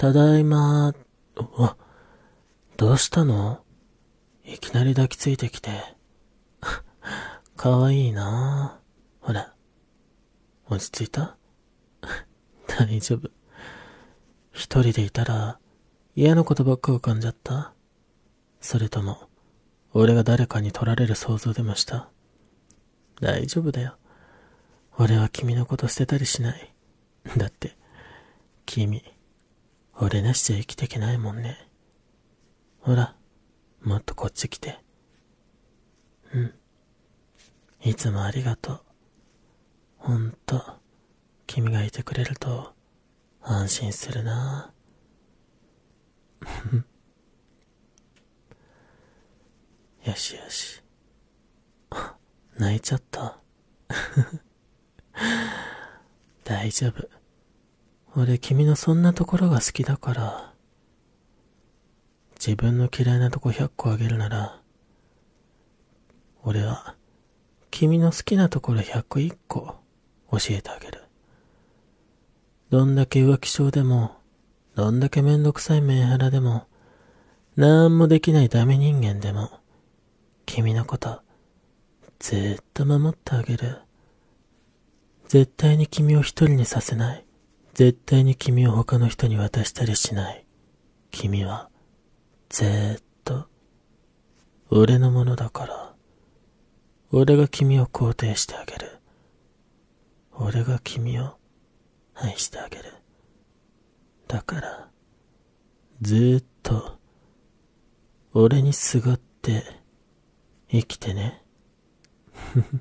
ただいま、あ、どうしたのいきなり抱きついてきて。かわいいなほら。落ち着いた 大丈夫。一人でいたら、嫌なことばっか浮かんじゃったそれとも、俺が誰かに取られる想像でもした大丈夫だよ。俺は君のこと捨てたりしない。だって、君。俺なしじゃ生きていけないもんね。ほら、もっとこっち来て。うん。いつもありがとう。ほんと、君がいてくれると、安心するな よしよし。泣いちゃった。大丈夫。俺君のそんなところが好きだから、自分の嫌いなとこ100個あげるなら、俺は君の好きなところ101個教えてあげる。どんだけ浮気症でも、どんだけめんどくさいメンヘラでも、なんもできないダメ人間でも、君のこと、ずっと守ってあげる。絶対に君を一人にさせない。絶対に君を他の人に渡したりしない。君は、ずっと、俺のものだから、俺が君を肯定してあげる。俺が君を愛してあげる。だから、ずっと、俺にすがって、生きてね。ふふ。